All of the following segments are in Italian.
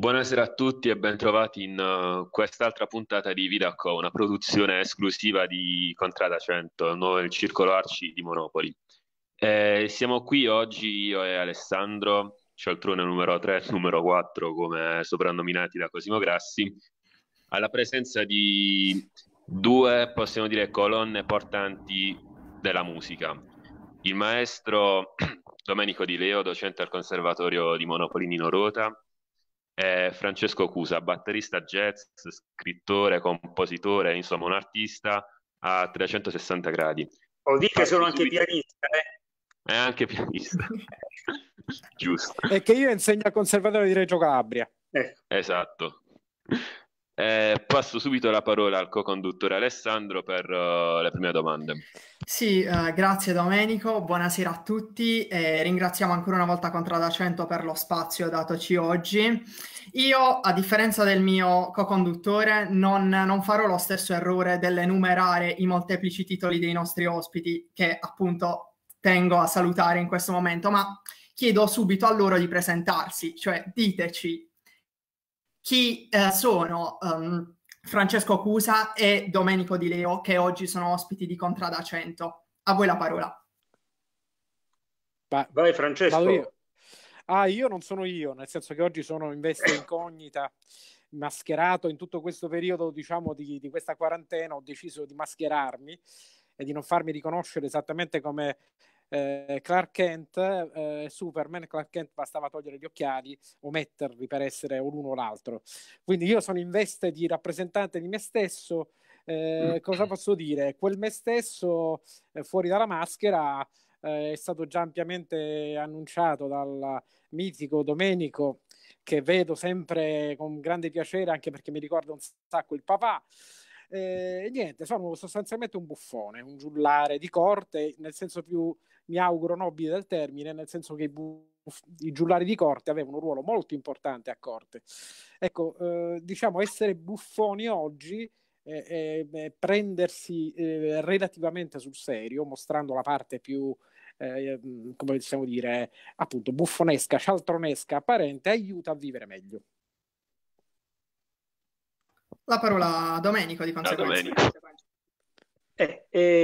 Buonasera a tutti e bentrovati in uh, quest'altra puntata di Vidaco, una produzione esclusiva di Contrada 100, il nuovo circolo Arci di Monopoli. Eh, siamo qui oggi io e Alessandro, cialtrone numero 3 e numero 4 come soprannominati da Cosimo Grassi, alla presenza di due, possiamo dire, colonne portanti della musica. Il maestro Domenico Di Leo, docente al Conservatorio di Monopoli Nino Rota, è eh, Francesco Cusa, batterista jazz, scrittore, compositore, insomma un artista a 360 gradi. Oh, dì che sono anche pianista, eh? È eh, anche pianista. Giusto. E che io insegno al conservatorio di Reggio Calabria. Eh. Esatto. Eh, passo subito la parola al co-conduttore Alessandro per uh, le prime domande. Sì, eh, grazie Domenico, buonasera a tutti e ringraziamo ancora una volta Contrada 100 per lo spazio datoci oggi. Io, a differenza del mio co-conduttore, non, non farò lo stesso errore dell'enumerare i molteplici titoli dei nostri ospiti che appunto tengo a salutare in questo momento, ma chiedo subito a loro di presentarsi, cioè diteci chi eh, sono um, Francesco Cusa e Domenico Di Leo, che oggi sono ospiti di Contrada 100. A voi la parola. Vai Francesco. Ah, io non sono io, nel senso che oggi sono in veste incognita, mascherato in tutto questo periodo, diciamo, di, di questa quarantena, ho deciso di mascherarmi e di non farmi riconoscere esattamente come eh, Clark Kent e eh, Superman, Clark Kent bastava togliere gli occhiali o metterli per essere l'uno o l'altro. Quindi io sono in veste di rappresentante di me stesso, eh, mm. cosa posso dire? Quel me stesso eh, fuori dalla maschera eh, è stato già ampiamente annunciato dal mitico Domenico, che vedo sempre con grande piacere, anche perché mi ricorda un sacco il papà. Eh, niente, sono sostanzialmente un buffone, un giullare di corte, nel senso più mi auguro nobile del termine, nel senso che i, buff, i giullari di corte avevano un ruolo molto importante a corte. Ecco, eh, diciamo essere buffoni oggi eh, eh, prendersi relativamente sul serio, mostrando la parte più eh, mm, come possiamo dire, appunto buffonesca, cialtronesca apparente, aiuta a vivere meglio. La parola a Domenico di conseguenza. No, Domenico. Eh, eh,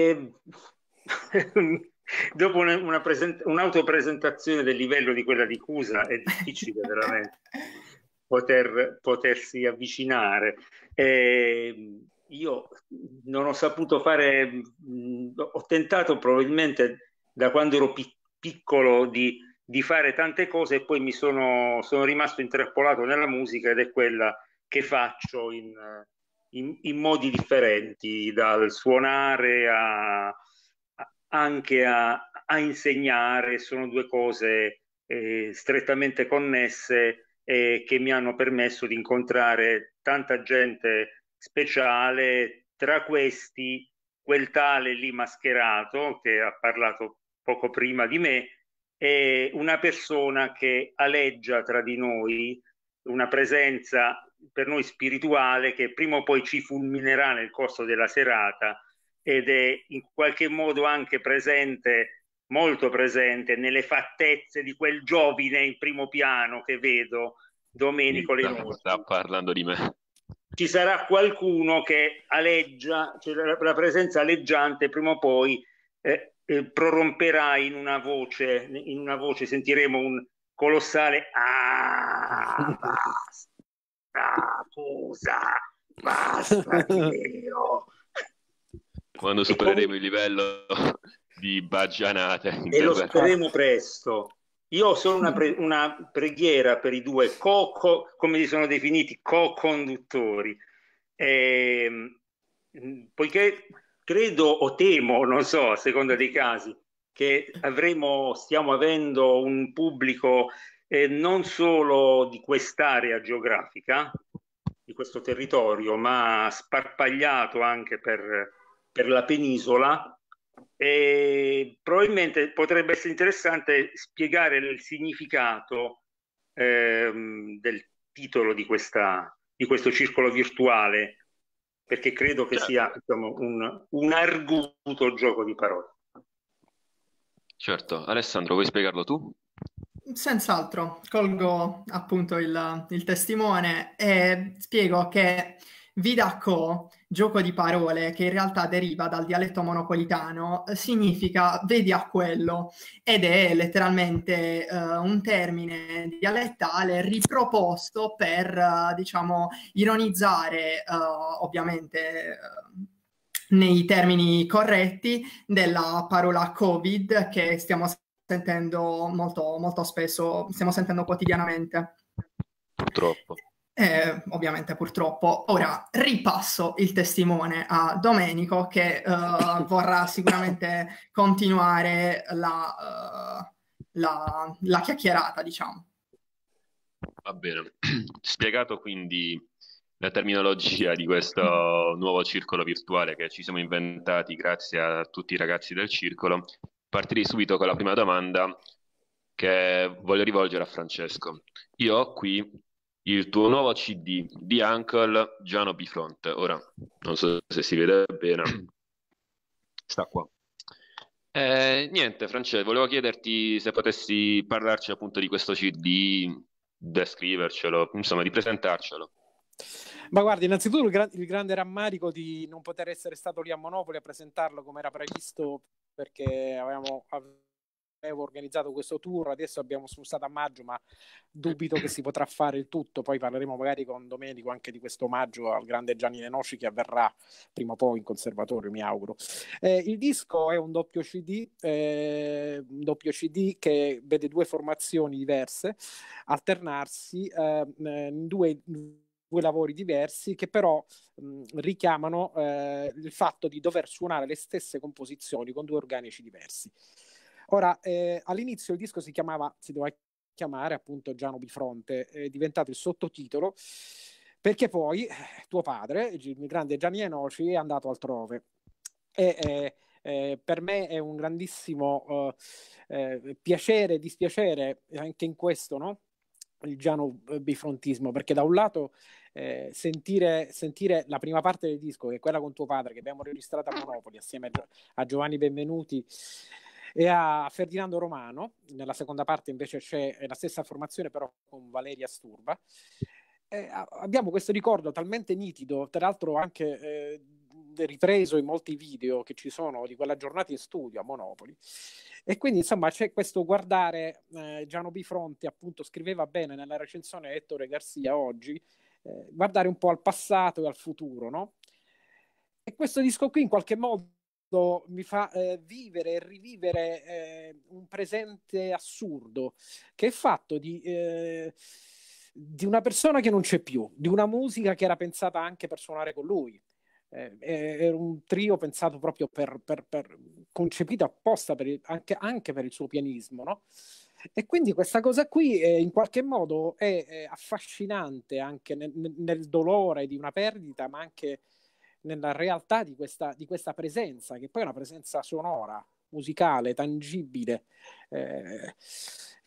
dopo un'autopresentazione del livello di quella di Cusa è difficile veramente poter, potersi avvicinare. Eh, io non ho saputo fare, mh, ho tentato probabilmente da quando ero pi- piccolo di, di, fare tante cose e poi mi sono, sono, rimasto interpolato nella musica ed è quella che faccio in, in, in modi differenti, dal suonare a, anche a, a insegnare sono due cose eh, strettamente connesse eh, che mi hanno permesso di incontrare tanta gente speciale, tra questi quel tale lì mascherato che ha parlato poco prima di me, è una persona che aleggia tra di noi una presenza per noi spirituale che prima o poi ci fulminerà nel corso della serata ed è in qualche modo anche presente, molto presente, nelle fattezze di quel giovine in primo piano che vedo, Domenico Lenucci. Sta parlando di me. Ci sarà qualcuno che aleggia, cioè la presenza aleggiante prima o poi eh, eh, proromperà in una voce, in una voce sentiremo un colossale ah, basta, scusa, basta, Dio quando supereremo come... il livello di baggianate. E lo speriamo presto. Io ho solo una, pre- una, preghiera per i due, co- co- come li sono definiti, co-conduttori. Eh, poiché credo o temo, non so, a seconda dei casi, che avremo, stiamo avendo un pubblico eh, non solo di quest'area geografica, di questo territorio, ma sparpagliato anche per per la penisola e probabilmente potrebbe essere interessante spiegare il significato ehm, del titolo di, questa, di questo circolo virtuale perché credo che certo. sia diciamo, un, un arguto gioco di parole. Certo, Alessandro, vuoi spiegarlo tu? Senz'altro, colgo appunto il, il testimone e spiego che Vidaco, gioco di parole che in realtà deriva dal dialetto monopolitano, eh, significa vedi a quello ed è letteralmente uh, un termine dialettale riproposto per, uh, diciamo, ironizzare uh, ovviamente nei termini corretti della parola Covid che stiamo sentendo molto, molto spesso, stiamo sentendo quotidianamente. Purtroppo. Eh, ovviamente purtroppo. Ora ripasso il testimone a Domenico che uh, vorrà sicuramente continuare la, uh, la, la, chiacchierata, diciamo. Va bene. Spiegato quindi la terminologia di questo nuovo circolo virtuale che ci siamo inventati grazie a tutti i ragazzi del circolo, partirei subito con la prima domanda che voglio rivolgere a Francesco. Io ho qui il tuo nuovo CD di Uncle Giano Bifronte. Ora, non so se si vede bene, sta qua. Eh, niente, Francesco, volevo chiederti se potessi parlarci appunto di questo CD, descrivercelo, insomma, di presentarcelo. Ma guardi, innanzitutto il, gra- il, grande rammarico di non poter essere stato lì a Monopoli a presentarlo come era previsto perché avevamo, av- avevo organizzato questo tour, adesso abbiamo spostato a maggio, ma dubito che si potrà fare il tutto, poi parleremo magari con Domenico anche di questo omaggio al grande Gianni Lenosci che avverrà prima o poi in conservatorio, mi auguro. Eh, il disco è un doppio CD, eh, un doppio CD che vede due formazioni diverse alternarsi eh, in due due lavori diversi che però mh, richiamano eh, il fatto di dover suonare le stesse composizioni con due organici diversi. Ora, eh, all'inizio il disco si chiamava, si doveva chiamare appunto Giano Bifronte, è diventato il sottotitolo, perché poi eh, tuo padre, il grande Gianni Enoci, è andato altrove. E, eh, eh, per me è un grandissimo eh, eh piacere, dispiacere anche in questo, no? il Giano bifrontismo, perché da un lato eh, sentire, sentire, la prima parte del disco, che è quella con tuo padre, che abbiamo registrato a Monopoli assieme a, Giovanni Benvenuti, e a Ferdinando Romano. Nella seconda parte invece c'è la stessa formazione però con Valeria Sturba. Eh, abbiamo questo ricordo talmente nitido, tra l'altro anche eh, ripreso in molti video che ci sono di quella giornata in studio a Monopoli. E quindi insomma c'è questo guardare, eh, Giano Bifronte appunto scriveva bene nella recensione Ettore Garzia oggi, eh, guardare un po' al passato e al futuro, no? E questo disco qui in qualche modo questo mi fa eh, vivere e rivivere eh, un presente assurdo che è fatto di, eh, di, una persona che non c'è più, di una musica che era pensata anche per suonare con lui. Eh, eh, era un trio pensato proprio per, per, per concepito apposta per il, anche, anche, per il suo pianismo, no? E quindi questa cosa qui eh, in qualche modo è, è eh, affascinante anche nel, nel, dolore di una perdita, ma anche nella realtà di questa, di questa presenza, che poi è una presenza sonora, musicale, tangibile. Eh,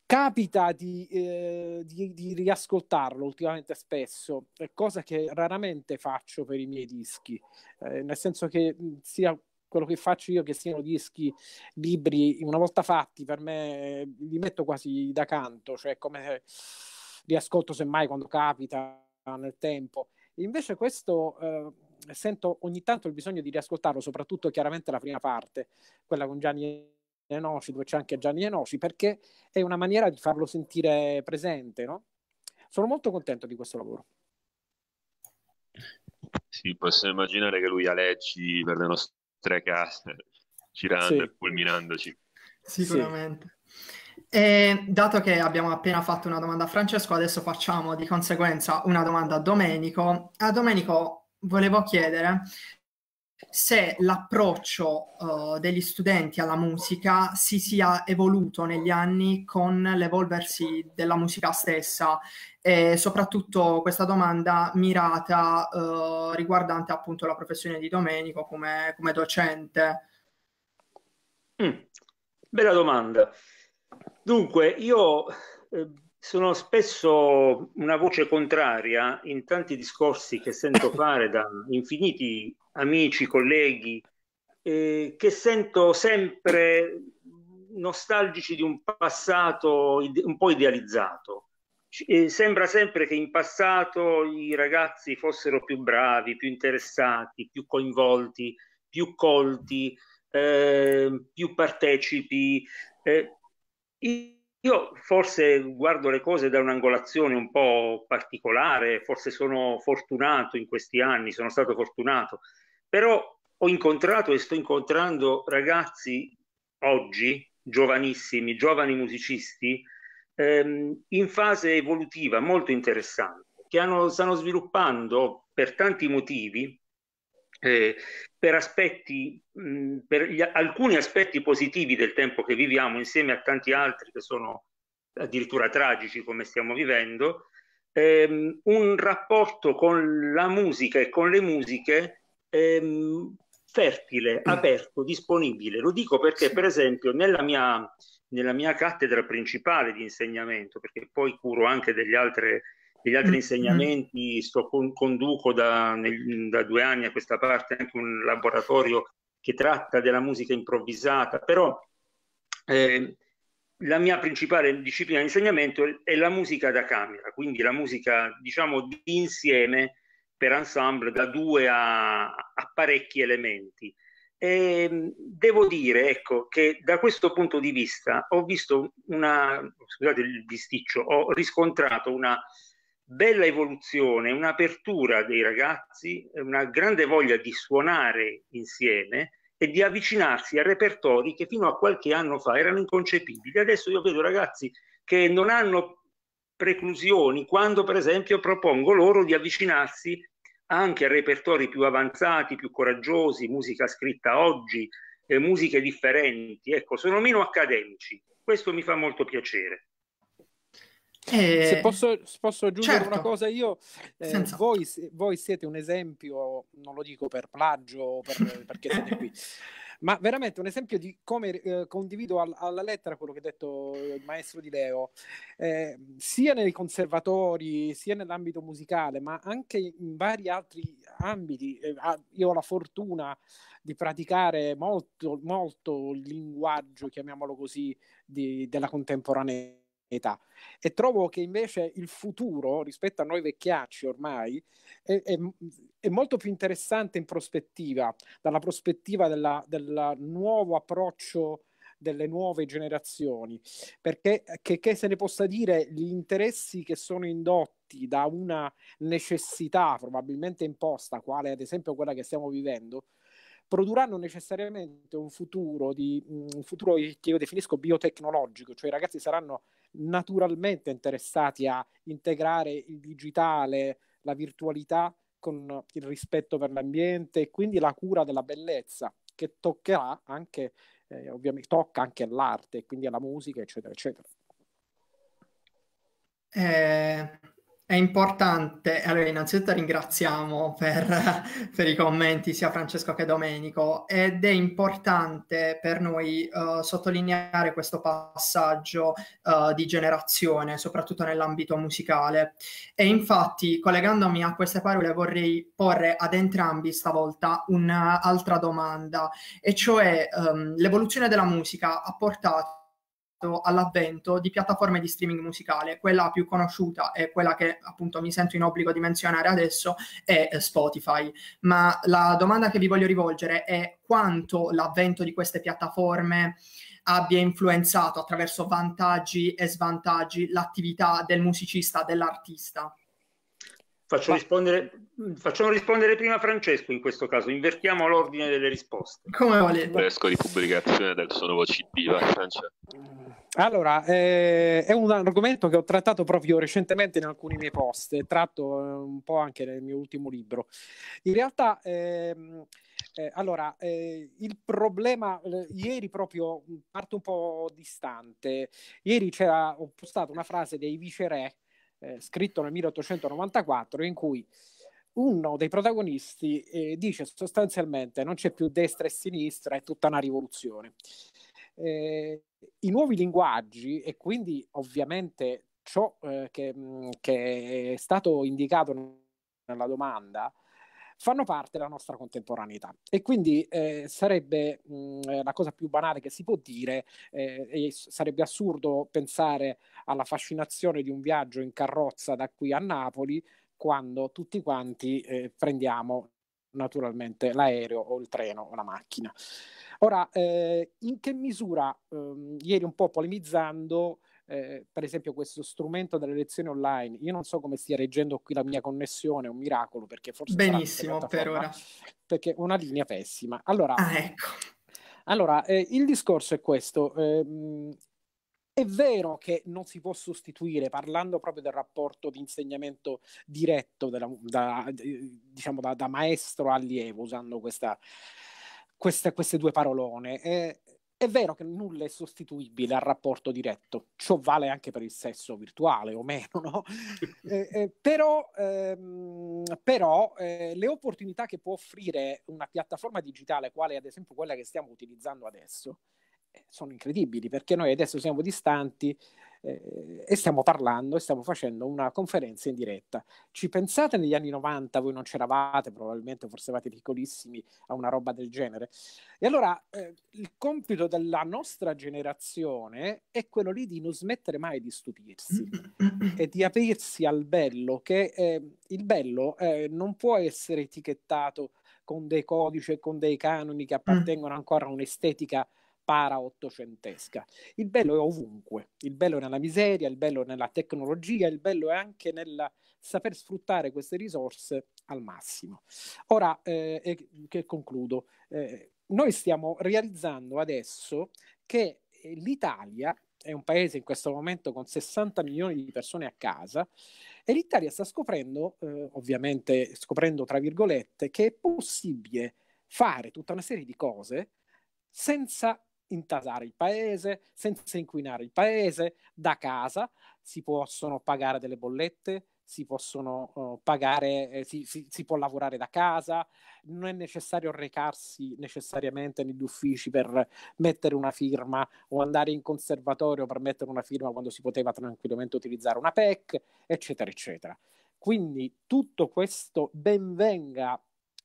capita di, eh, di, di, riascoltarlo ultimamente spesso, cosa che raramente faccio per i miei dischi, eh, nel senso che sia quello che faccio io che siano dischi, libri, una volta fatti, per me eh, li metto quasi da canto, cioè come riascolto semmai quando capita nel tempo. Invece questo eh, sento ogni tanto il bisogno di riascoltarlo, soprattutto chiaramente la prima parte, quella con Gianni Enoci, dove c'è anche Gianni Enoci, perché è una maniera di farlo sentire presente, no? Sono molto contento di questo lavoro. Sì, posso immaginare che lui aleggi per le nostre case, girando sì. e fulminandoci. Sicuramente. Sì. E dato che abbiamo appena fatto una domanda a Francesco, adesso facciamo di conseguenza una domanda a Domenico. A Domenico, volevo chiedere se l'approccio uh, degli studenti alla musica si sia evoluto negli anni con l'evolversi della musica stessa e soprattutto questa domanda mirata uh, riguardante appunto la professione di Domenico come, come docente. Mm, bella domanda. Dunque, io eh, sono spesso una voce contraria in tanti discorsi che sento fare da infiniti amici, colleghi, eh, che sento sempre nostalgici di un passato un po' idealizzato. Eh, sembra sempre che in passato i ragazzi fossero più bravi, più interessati, più coinvolti, più colti, eh, più partecipi. Eh, io forse guardo le cose da un'angolazione un po' particolare, forse sono fortunato in questi anni, sono stato fortunato, però ho incontrato e sto incontrando ragazzi oggi, giovanissimi, giovani musicisti, ehm, in fase evolutiva molto interessante, che hanno, stanno sviluppando per tanti motivi eh, per, aspetti, mh, mm, per gli, alcuni aspetti positivi del tempo che viviamo, insieme a tanti altri che sono addirittura tragici come stiamo vivendo, ehm, un rapporto con la musica e con le musiche ehm, fertile, mm. aperto, disponibile. Lo dico perché, sì. per esempio, nella mia, nella mia, cattedra principale di insegnamento, perché poi curo anche delle altre gli altri mm-hmm. insegnamenti, sto con, conduco da, nel, da due anni a questa parte anche un laboratorio che tratta della musica improvvisata, però eh, la mia principale disciplina di insegnamento è la musica da camera, quindi la musica diciamo di insieme per ensemble da due a, a parecchi elementi. E ehm, devo dire ecco, che da questo punto di vista ho visto una, scusate il bisticcio, ho riscontrato una bella evoluzione, un'apertura dei ragazzi, una grande voglia di suonare insieme e di avvicinarsi a repertori che fino a qualche anno fa erano inconcepibili. Adesso io vedo ragazzi che non hanno preclusioni quando per esempio propongo loro di avvicinarsi anche a repertori più avanzati, più coraggiosi, musica scritta oggi, eh, musiche differenti, ecco, sono meno accademici. Questo mi fa molto piacere. Eh, se, posso, se, posso, aggiungere certo. una cosa io, eh, voi, voi, siete un esempio, non lo dico per plagio per, perché siete qui, ma veramente un esempio di come eh, condivido al, alla lettera quello che ha detto il maestro di Leo, eh, sia nei conservatori, sia nell'ambito musicale, ma anche in vari altri ambiti. Eh, io ho la fortuna di praticare molto, molto il linguaggio, chiamiamolo così, di, della contemporaneità età. E trovo che invece il futuro, rispetto a noi vecchiacci ormai, è, è, è molto più interessante in prospettiva, dalla prospettiva del nuovo approccio delle nuove generazioni, perché eh, che, che, se ne possa dire, gli interessi che sono indotti da una necessità probabilmente imposta, quale ad esempio quella che stiamo vivendo, produrranno necessariamente un futuro, di, mm, un futuro che io definisco biotecnologico, cioè i ragazzi saranno naturalmente interessati a integrare il digitale, la virtualità con il rispetto per l'ambiente e quindi la cura della bellezza che toccherà anche, eh, ovviamente tocca anche all'arte, quindi alla musica, eccetera, eccetera. Eh, è importante, allora innanzitutto ringraziamo per, per, i commenti sia Francesco che Domenico ed è importante per noi uh, sottolineare questo passaggio uh, di generazione, soprattutto nell'ambito musicale. E infatti, collegandomi a queste parole, vorrei porre ad entrambi stavolta un'altra domanda, e cioè um, l'evoluzione della musica ha portato all'avvento di piattaforme di streaming musicale. Quella più conosciuta e quella che appunto mi sento in obbligo di menzionare adesso è eh, Spotify. Ma la domanda che vi voglio rivolgere è quanto l'avvento di queste piattaforme abbia influenzato attraverso vantaggi e svantaggi l'attività del musicista, dell'artista. Faccio Va. rispondere Mm, facciamo rispondere prima Francesco in questo caso, invertiamo l'ordine delle risposte. Come volete. Esco di pubblicazione del suo nuovo CD, vai Francesco. Allora, eh, è un argomento che ho trattato proprio recentemente in alcuni miei post, tratto eh, un po' anche nel mio ultimo libro. In realtà... Ehm, eh, allora, eh, il problema, eh, ieri proprio parte un po' distante, ieri c'era, ho postato una frase dei viceré, eh, scritto nel 1894, in cui uno dei protagonisti eh, dice sostanzialmente non c'è più destra e sinistra, è tutta una rivoluzione. Eh, I nuovi linguaggi e quindi ovviamente ciò eh, che, che, è stato indicato nella domanda fanno parte della nostra contemporaneità e quindi eh, sarebbe mh, la cosa più banale che si può dire eh, e sarebbe assurdo pensare alla fascinazione di un viaggio in carrozza da qui a Napoli quando tutti quanti eh, prendiamo naturalmente l'aereo o il treno o la macchina. Ora, eh, in che misura, ehm, ieri un po' polemizzando, eh, per esempio questo strumento delle lezioni online, io non so come stia reggendo qui la mia connessione, è un miracolo perché forse... Benissimo per ora. Perché una linea pessima. Allora, ah, ecco. allora eh, il discorso è questo, Eh, è vero che non si può sostituire, parlando proprio del rapporto di insegnamento diretto della, da, diciamo, da, da, maestro a allievo, usando questa, queste, queste, due parolone, è, è vero che nulla è sostituibile al rapporto diretto, ciò vale anche per il sesso virtuale o meno, no? eh, eh, però, ehm, però eh, le opportunità che può offrire una piattaforma digitale quale ad esempio quella che stiamo utilizzando adesso eh, sono incredibili perché noi adesso siamo distanti eh, e stiamo parlando e stiamo facendo una conferenza in diretta. Ci pensate negli anni 90, voi non c'eravate, probabilmente forse eravate piccolissimi a una roba del genere. E allora eh, il compito della nostra generazione è quello lì di non smettere mai di stupirsi e di aprirsi al bello, che eh, il bello eh, non può essere etichettato con dei codici e con dei canoni che appartengono ancora a un'estetica para ottocentesca. Il bello è ovunque, il bello è nella miseria, il bello è nella tecnologia, il bello è anche nel saper sfruttare queste risorse al massimo. Ora, eh, che concludo, eh, noi stiamo realizzando adesso che eh, l'Italia è un paese in questo momento con 60 milioni di persone a casa e l'Italia sta scoprendo, eh, ovviamente scoprendo tra virgolette, che è possibile fare tutta una serie di cose senza intasare il paese, senza inquinare il paese, da casa si possono pagare delle bollette, si possono uh, pagare, eh, si, si, si, può lavorare da casa, non è necessario recarsi necessariamente negli uffici per mettere una firma o andare in conservatorio per mettere una firma quando si poteva tranquillamente utilizzare una PEC, eccetera, eccetera. Quindi tutto questo benvenga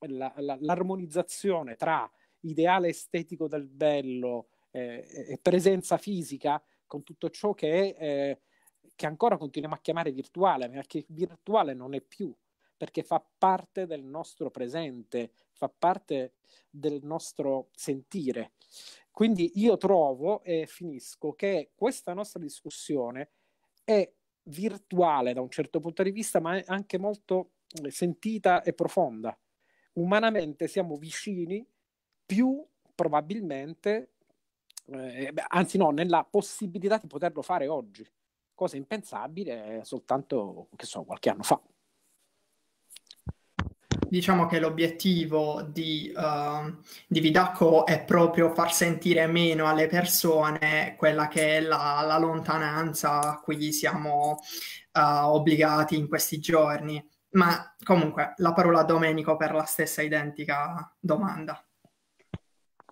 la, la, l'armonizzazione tra ideale estetico del bello, e eh, eh, eh, presenza fisica con tutto ciò che, è, che ancora continuiamo a chiamare virtuale, ma che virtuale non è più, perché fa parte del nostro presente, fa parte del nostro sentire. Quindi io trovo e finisco che questa nostra discussione è virtuale da un certo punto di vista, ma è anche molto sentita e profonda. Umanamente siamo vicini più probabilmente eh, anzi no, nella possibilità di poterlo fare oggi, cosa impensabile eh, soltanto, che so, qualche anno fa. Diciamo che l'obiettivo di, uh, di Vidacco è proprio far sentire meno alle persone quella che è la, la lontananza a cui siamo uh, obbligati in questi giorni. Ma comunque la parola a Domenico per la stessa identica domanda.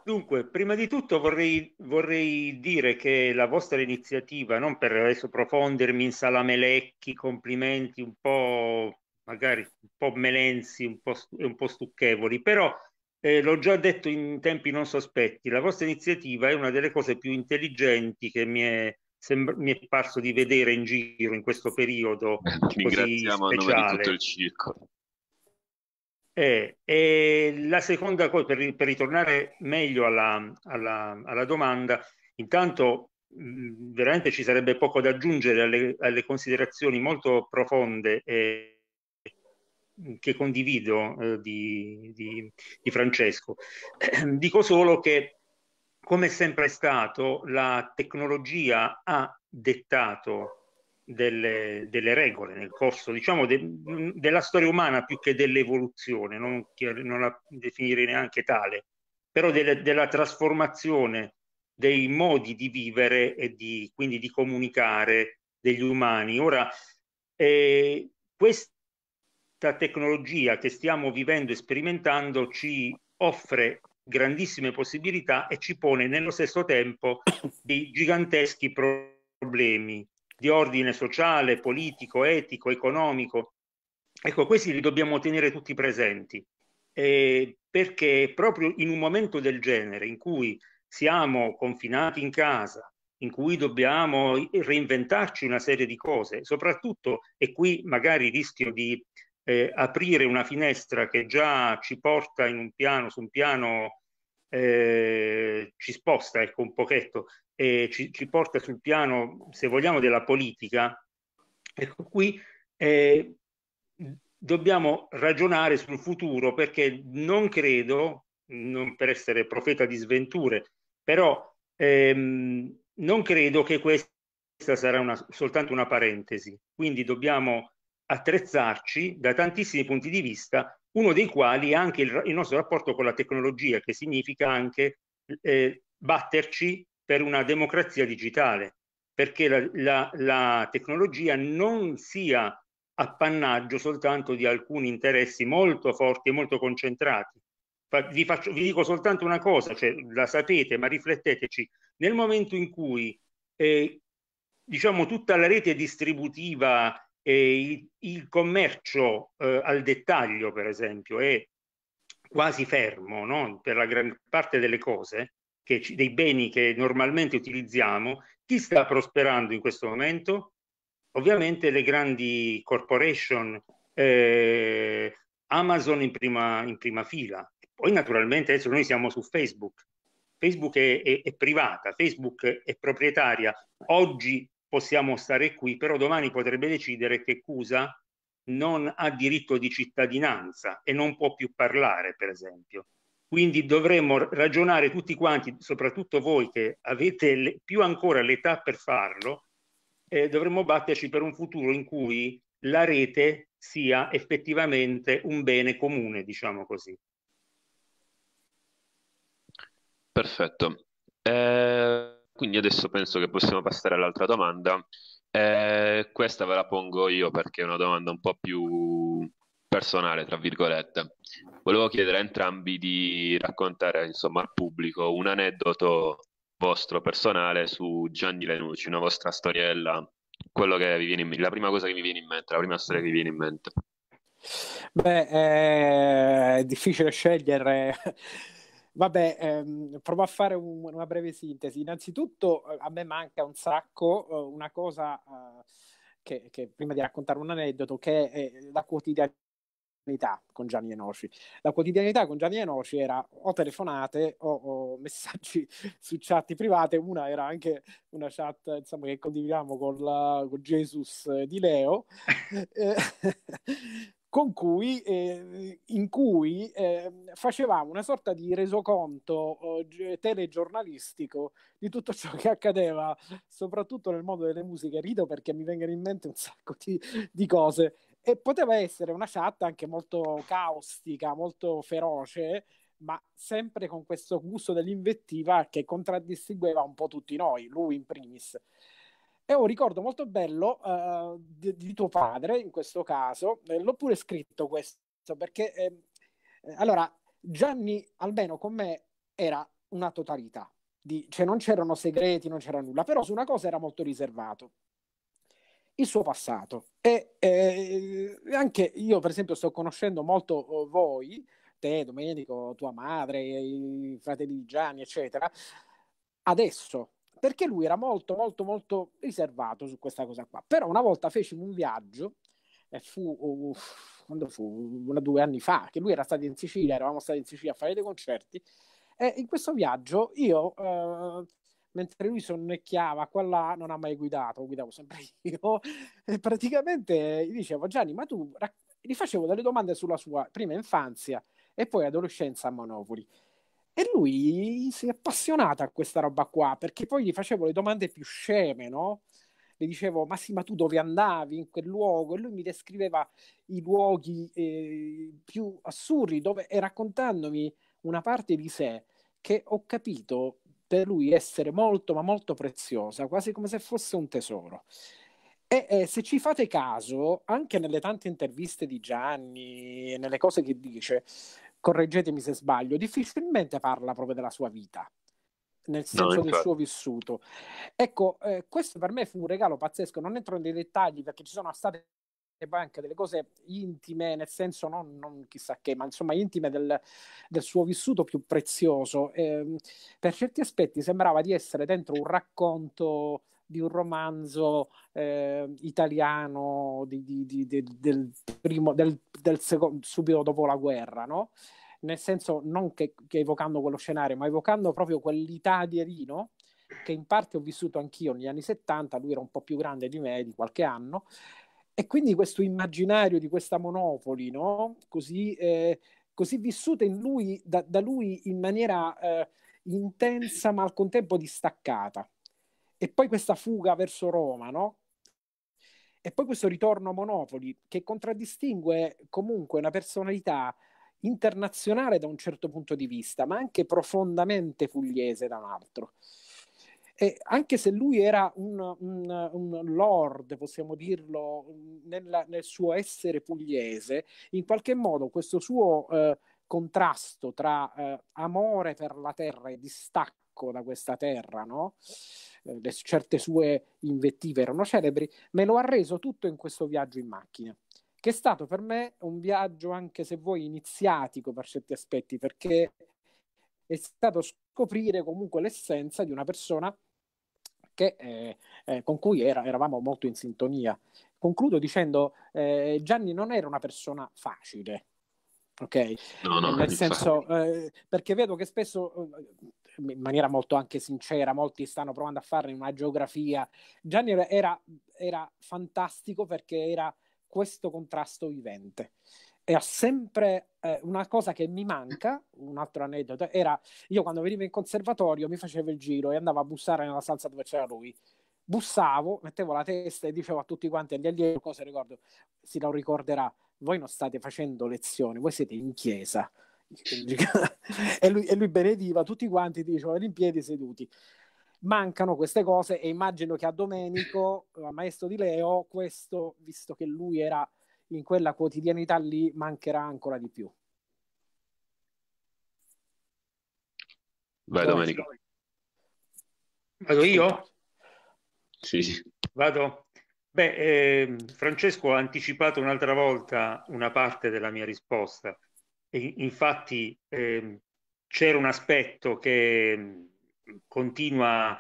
Dunque, prima di tutto vorrei, vorrei, dire che la vostra iniziativa, non per adesso profondermi in salamelecchi, complimenti un po' magari un po' melenzi, un po', un po stucchevoli, però eh, l'ho già detto in tempi non sospetti, la vostra iniziativa è una delle cose più intelligenti che mi è, sembr- mi è parso di vedere in giro in questo periodo. Ringraziamo così speciale. a nome di tutto il circolo. Eh, e la seconda cosa, per, per ritornare meglio alla, alla, alla domanda, intanto veramente ci sarebbe poco da aggiungere alle, alle considerazioni molto profonde e, che condivido eh, di, di, di, Francesco. Dico solo che, come è sempre stato, la tecnologia ha dettato delle, delle, regole nel corso diciamo de, della storia umana più che dell'evoluzione non, non la definirei neanche tale però delle, della trasformazione dei modi di vivere e di, quindi di comunicare degli umani ora eh, questa tecnologia che stiamo vivendo e sperimentando ci offre grandissime possibilità e ci pone nello stesso tempo dei giganteschi problemi di ordine sociale, politico, etico, economico. Ecco, questi li dobbiamo tenere tutti presenti, eh, perché proprio in un momento del genere, in cui siamo confinati in casa, in cui dobbiamo reinventarci una serie di cose, soprattutto, e qui magari rischio di eh, aprire una finestra che già ci porta in un piano, su un piano eh, ci sposta ecco, un pochetto eh, ci, ci, porta sul piano, se vogliamo, della politica, ecco qui eh, dobbiamo ragionare sul futuro perché non credo, non per essere profeta di sventure, però ehm, non credo che questa sarà una, soltanto una parentesi. Quindi dobbiamo attrezzarci da tantissimi punti di vista, uno dei quali è anche il, il nostro rapporto con la tecnologia, che significa anche eh, batterci per una democrazia digitale, perché la, la, la tecnologia non sia appannaggio soltanto di alcuni interessi molto forti e molto concentrati. Vi, faccio, vi, dico soltanto una cosa, cioè, la sapete, ma rifletteteci, nel momento in cui eh, diciamo, tutta la rete distributiva e il, il commercio eh, al dettaglio, per esempio, è quasi fermo no? per la gran parte delle cose, che ci, dei beni che normalmente utilizziamo, chi sta prosperando in questo momento? Ovviamente le grandi corporation, eh, Amazon in prima, in prima fila. Poi naturalmente adesso noi siamo su Facebook. Facebook è, è, è privata, Facebook è proprietaria. Oggi possiamo stare qui, però domani potrebbe decidere che Cusa non ha diritto di cittadinanza e non può più parlare, per esempio. Quindi dovremmo ragionare tutti quanti, soprattutto voi che avete le, più ancora l'età per farlo, eh, dovremmo batterci per un futuro in cui la rete sia effettivamente un bene comune, diciamo così. Perfetto. Eh, quindi adesso penso che possiamo passare all'altra domanda. Eh, questa ve la pongo io perché è una domanda un po' più personale, tra virgolette. Volevo chiedere a entrambi di raccontare insomma, al pubblico un aneddoto vostro personale su Gianni Lenucci, una vostra storiella, quello che vi viene in mente, la prima cosa che mi viene in mente, la prima storia che vi viene in mente. Beh, eh, è difficile scegliere. Vabbè, ehm, provo a fare un, una breve sintesi. Innanzitutto, eh, a me manca un sacco eh, una cosa. Eh, che, che, prima di raccontare un aneddoto, che è la quotidianità con Gianni Enoci. La quotidianità con Gianni Enoci era o telefonate o, o, messaggi su chat private, una era anche una chat insomma, che condividiamo con, la, con Jesus di Leo, eh, con cui, eh, in cui eh, facevamo una sorta di resoconto eh, telegiornalistico di tutto ciò che accadeva, soprattutto nel mondo delle musiche. Rido perché mi vengono in mente un sacco di, di cose e poteva essere una chat anche molto caustica, molto feroce, ma sempre con questo gusto dell'invettiva che contraddistingueva un po' tutti noi, lui in primis. E ho un ricordo molto bello uh, di, di, tuo padre, in questo caso, eh, l'ho pure scritto questo, perché ehm, eh, allora Gianni, almeno con me, era una totalità, di, cioè non c'erano segreti, non c'era nulla, però su una cosa era molto riservato il suo passato. E eh, eh, anche io, per esempio, sto conoscendo molto oh, voi, te, Domenico, tua madre, i fratelli di Gianni, eccetera, adesso, perché lui era molto, molto, molto riservato su questa cosa qua. Però una volta fecimo un viaggio, e fu, uh, quando fu, una, due anni fa, che lui era stato in Sicilia, eravamo stati in Sicilia a fare dei concerti, e in questo viaggio io... Uh, mentre lui sonnecchiava qua là, non ha mai guidato, guidavo sempre io, e praticamente gli dicevo Gianni, ma tu rac- gli facevo delle domande sulla sua prima infanzia e poi adolescenza a Monopoli. E lui si è appassionato a questa roba qua, perché poi gli facevo le domande più sceme, no? Gli dicevo, ma sì, ma tu dove andavi in quel luogo? E lui mi descriveva i luoghi eh, più assurdi dove, e raccontandomi una parte di sé che ho capito per lui essere molto ma molto preziosa, quasi come se fosse un tesoro. E eh, se ci fate caso, anche nelle tante interviste di Gianni e nelle cose che dice, correggetemi se sbaglio, difficilmente parla proprio della sua vita nel senso no, del suo vissuto. Ecco, eh, questo per me fu un regalo pazzesco, non entro nei dettagli perché ci sono state anche delle cose intime, nel senso non, non chissà che, ma insomma intime del, del suo vissuto più prezioso. Eh, per certi aspetti sembrava di essere dentro un racconto di un romanzo eh, italiano di, di, di, del primo, del, del secondo, subito dopo la guerra, no? Nel senso, non che, che evocando quello scenario, ma evocando proprio quell'Italia di no? che in parte ho vissuto anch'io negli anni 70, lui era un po' più grande di me di qualche anno, e quindi questo immaginario di questa monopoli, no? così, eh, così vissuta lui, da, da, lui in maniera eh, intensa ma al contempo distaccata. E poi questa fuga verso Roma, no? E poi questo ritorno a Monopoli che contraddistingue comunque una personalità internazionale da un certo punto di vista, ma anche profondamente pugliese da un altro. E anche se lui era un, un, un lord, possiamo dirlo, nella, nel suo essere pugliese, in qualche modo questo suo eh, contrasto tra eh, amore per la terra e distacco da questa terra, no? Eh, le, certe sue invettive erano celebri, me lo ha reso tutto in questo viaggio in macchina che è stato per me un viaggio anche se vuoi iniziatico per certi aspetti, perché è stato scoprire comunque l'essenza di una persona che, eh, eh, con cui era, eravamo molto in sintonia. Concludo dicendo, eh, Gianni non era una persona facile, ok? No, no, Nel senso, eh, perché vedo che spesso, eh, in maniera molto anche sincera, molti stanno provando a farne una geografia. Gianni era, era fantastico perché era questo contrasto vivente e ha sempre eh, una cosa che mi manca, un altro aneddoto, era io quando venivo in conservatorio mi facevo il giro e andavo a bussare nella stanza dove c'era lui. Bussavo, mettevo la testa e dicevo a tutti quanti agli allievi cosa ricordo, si lo ricorderà, voi non state facendo lezioni, voi siete in chiesa. e, lui, e lui benediva tutti quanti, diceva in piedi seduti mancano queste cose e immagino che a Domenico, a maestro di Leo, questo, visto che lui era in quella quotidianità lì mancherà ancora di più. Vai Domenico. Vado io? Sì, sì. Vado. Beh, eh, Francesco ha anticipato un'altra volta una parte della mia risposta. E, infatti eh, c'era un aspetto che ehm, continua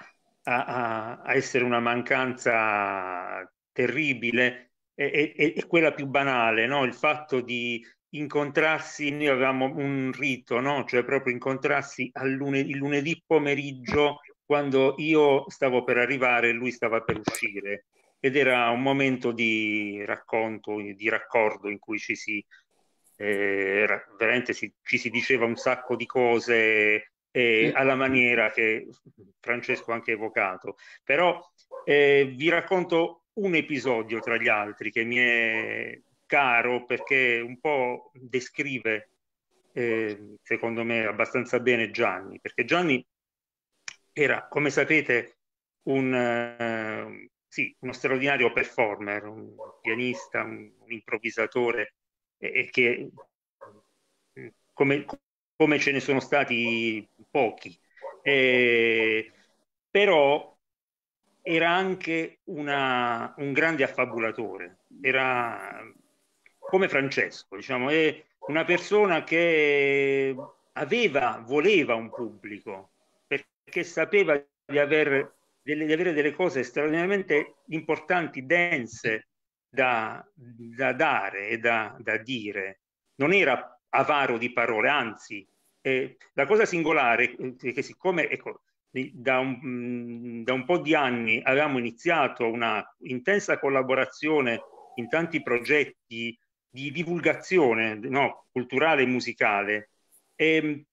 a, a, a essere una mancanza terribile è, è, è quella più banale, no? il fatto di incontrarsi, noi avevamo un rito, no? cioè proprio incontrarsi lunedì, il lunedì pomeriggio quando io stavo per arrivare e lui stava per uscire ed era un momento di racconto, di raccordo in cui ci si, eh, veramente si, ci si diceva un sacco di cose eh, alla maniera che Francesco ha anche evocato. Però eh, vi racconto un episodio tra gli altri che mi è caro perché un po' descrive, eh, secondo me, abbastanza bene Gianni, perché Gianni era, come sapete, un, eh, sì, uno straordinario performer, un pianista, un, un improvvisatore e, e che, come, come, ce ne sono stati pochi. Eh, però era anche una, un grande affabulatore, era come Francesco, diciamo, è una persona che aveva, voleva un pubblico, perché sapeva di, aver, di avere delle cose straordinariamente importanti, dense da, da dare e da, da, dire. Non era avaro di parole, anzi, eh, la cosa singolare è che siccome, ecco, da un, mm, da un, po' di anni avevamo iniziato una intensa collaborazione in tanti progetti di divulgazione no, culturale e musicale. E ehm,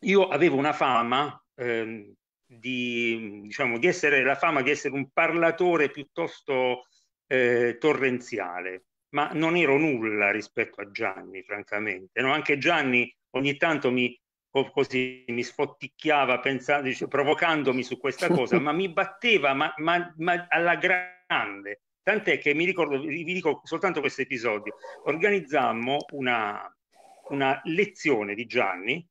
io avevo una fama eh, di, diciamo, di, essere la fama di essere un parlatore piuttosto eh, torrenziale, ma non ero nulla rispetto a Gianni, francamente. No? Anche Gianni ogni tanto mi, così mi sfotticchiava pensando, cioè, provocandomi su questa cosa, ma mi batteva ma, ma, ma alla grande. Tant'è che mi ricordo, vi dico soltanto questo episodio, organizzammo una, una lezione di Gianni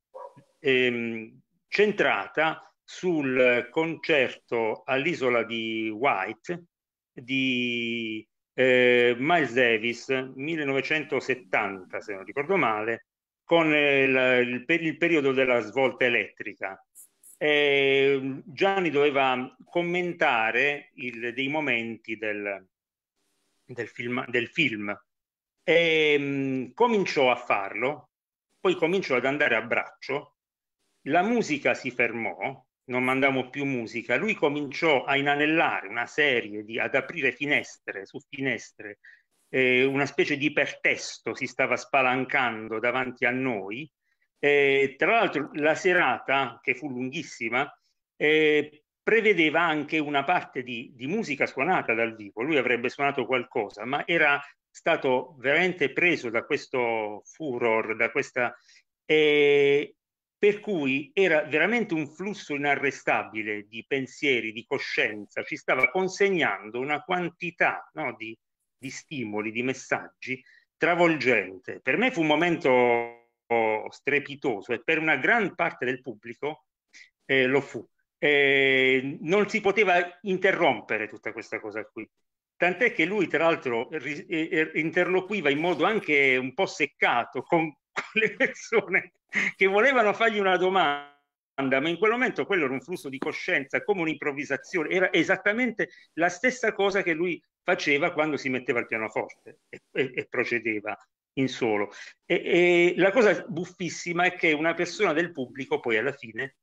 ehm, centrata sul concerto all'isola di White di eh, Miles Davis 1970, se non ricordo male, con il, per il periodo della svolta elettrica. Eh, Gianni doveva commentare il, dei momenti del, del film, del film. E, ehm, mh, cominciò a farlo, poi cominciò ad andare a braccio, la musica si fermò, non mandavamo più musica, lui cominciò a inanellare una serie di, ad aprire finestre su finestre eh, una specie di ipertesto si stava spalancando davanti a noi. Eh, tra l'altro la serata, che fu lunghissima, eh, prevedeva anche una parte di, di musica suonata dal vivo. Lui avrebbe suonato qualcosa, ma era stato veramente preso da questo furor, da questa... Eh, per cui era veramente un flusso inarrestabile di pensieri, di coscienza, ci stava consegnando una quantità no, di, di stimoli, di messaggi, travolgente. Per me fu un momento oh, strepitoso e per una gran parte del pubblico eh, lo fu. Eh, non si poteva interrompere tutta questa cosa qui. Tant'è che lui, tra l'altro, ri- interloquiva in modo anche un po' seccato con, le persone che volevano fargli una domanda ma in quel momento quello era un flusso di coscienza come un'improvvisazione, era esattamente la stessa cosa che lui faceva quando si metteva al pianoforte e, e, e procedeva in solo. E, e, la cosa buffissima è che una persona del pubblico poi alla fine,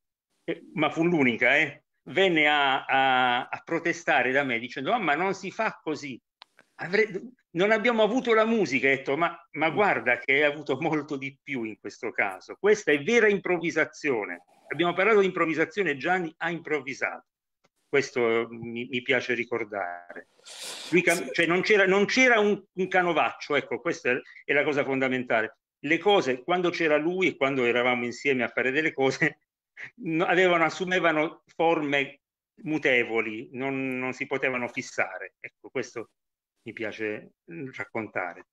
eh, ma fu l'unica, eh, venne a, a, a, protestare da me dicendo, ah, ma non si fa così, Avrei, non abbiamo avuto la musica, e ho detto, ma, ma mm. guarda che hai avuto molto di più in questo caso, questa è vera improvvisazione, abbiamo parlato di improvvisazione, Gianni ha improvvisato questo mm, mi, mi piace ricordare. Cam- cioè non c'era, non c'era un, un, canovaccio, ecco, questa è la cosa fondamentale. Le cose, quando c'era lui e quando eravamo insieme a fare delle cose, avevano, assumevano forme mutevoli, non, non si potevano fissare. Ecco, questo mi piace mm, raccontare.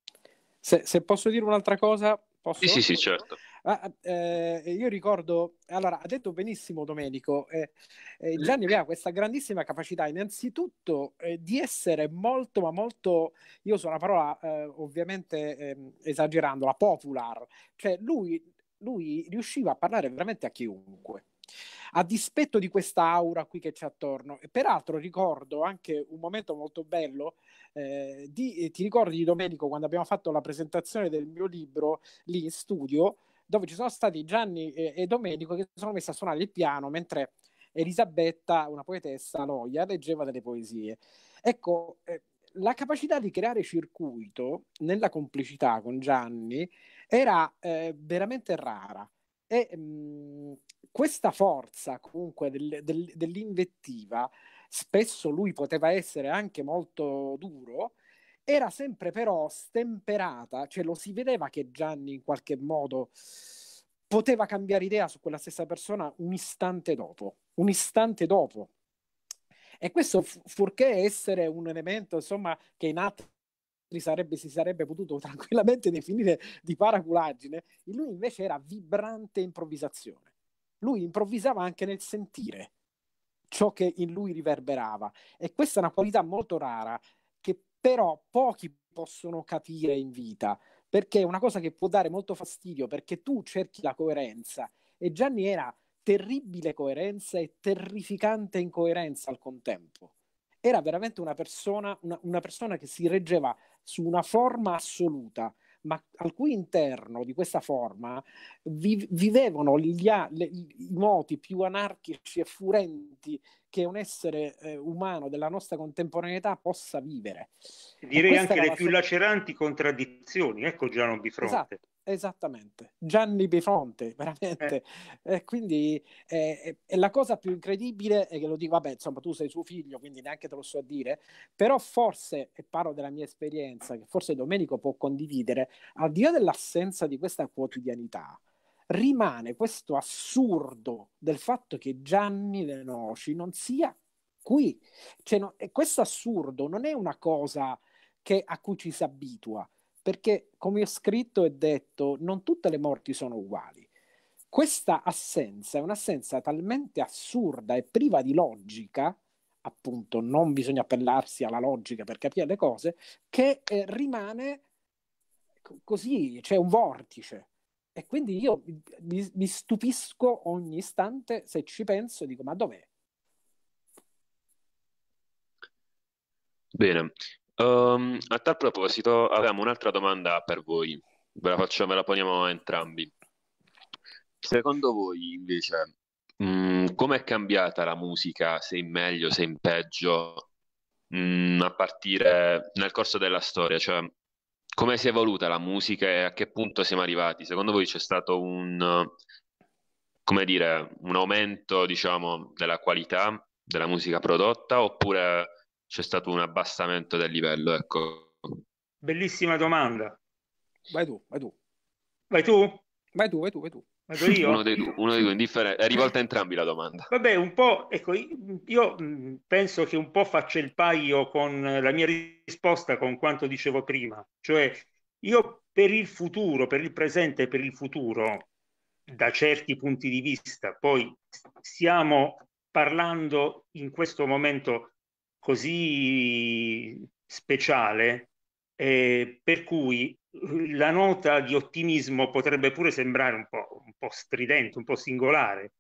Se, se posso dire un'altra cosa, posso? Sì, sì, sì, certo. Ma, ah, ah, eh, io ricordo, allora, ha detto benissimo Domenico, eh, eh, Gianni aveva questa grandissima capacità innanzitutto eh, di essere molto, ma molto, io uso una parola eh, ovviamente ehm, esagerandola, popular, cioè lui, lui riusciva a parlare veramente a chiunque a dispetto di questa aura qui che c'è attorno. E peraltro ricordo anche un momento molto bello, eh, di, eh, ti ricordi di Domenico quando abbiamo fatto la presentazione del mio libro lì in studio, dove ci sono stati Gianni e, e Domenico che sono messi a suonare il piano mentre Elisabetta, una poetessa noia, leggeva delle poesie. Ecco, eh, la capacità di creare circuito nella complicità con Gianni era eh, veramente rara. E mh, mm, questa forza comunque del, del, dell'invettiva, spesso lui poteva essere anche molto duro, era sempre però stemperata, cioè lo si vedeva che Gianni in qualche modo poteva cambiare idea su quella stessa persona un istante dopo, un istante dopo. E questo f- purché essere un elemento, insomma, che in altri sarebbe, si sarebbe potuto tranquillamente definire di paraculaggine, in lui invece era vibrante improvvisazione. Lui improvvisava anche nel sentire ciò che in lui riverberava e questa è una qualità molto rara però pochi possono capire in vita, perché è una cosa che può dare molto fastidio, perché tu cerchi la coerenza e Gianni era terribile coerenza e terrificante incoerenza al contempo. Era veramente una persona, una, una persona che si reggeva su una forma assoluta, ma al cui interno di questa forma vi, vivevano gli, le, i moti più anarchici e furenti che un essere eh, umano della nostra contemporaneità possa vivere. Direi anche le la più so- laceranti contraddizioni, ecco Giano Bifronte. Esatto. Esattamente, Gianni Bifonte, veramente. Eh. Eh, quindi eh, la cosa più incredibile è che lo dico, vabbè, insomma, tu sei suo figlio, quindi neanche te lo so dire, però forse, e parlo della mia esperienza, che forse Domenico può condividere, al di là dell'assenza di questa quotidianità, rimane questo assurdo del fatto che Gianni Noci non sia qui. Cioè, no, questo assurdo non è una cosa che, a cui ci si abitua perché come ho scritto e detto, non tutte le morti sono uguali. Questa assenza è un'assenza talmente assurda e priva di logica, appunto non bisogna appellarsi alla logica per capire le cose, che eh, rimane così, c'è cioè un vortice. E quindi io mi, mi, stupisco ogni istante se ci penso e dico ma dov'è? Bene, Um, a tal proposito, avevamo un'altra domanda per voi. Ve la facciamo, ve la poniamo a entrambi. Secondo voi, invece, mh, mm, com'è cambiata la musica, se in meglio, se in peggio, mh, mm, a partire nel corso della storia? Cioè, come si è evoluta la musica e a che punto siamo arrivati? Secondo voi c'è stato un, come dire, un aumento, diciamo, della qualità della musica prodotta oppure c'è stato un abbassamento del livello? Ecco. Bellissima domanda. Vai tu, vai tu. Vai tu? Vai tu, vai tu, vai tu. Vado io? Uno dei due, uno dei due indifferente. È rivolta a entrambi la domanda. Vabbè, un po', ecco, io mm, penso che un po' faccia il paio con eh, la mia risposta con quanto dicevo prima. Cioè, io per il futuro, per il presente e per il futuro, da certi punti di vista, poi stiamo parlando in questo momento così speciale eh, per cui eh, la nota di ottimismo potrebbe pure sembrare un po', un po', stridente, un po' singolare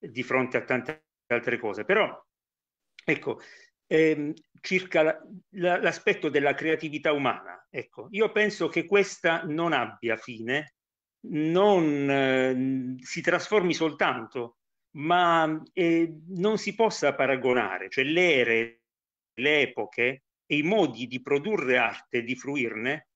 eh, di fronte a tante altre cose, però ecco, ehm, circa la, la, l'aspetto della creatività umana, ecco, io penso che questa non abbia fine, non eh, si trasformi soltanto, ma eh, non si possa paragonare, cioè l'ere le epoche e i modi di produrre arte e di fruirne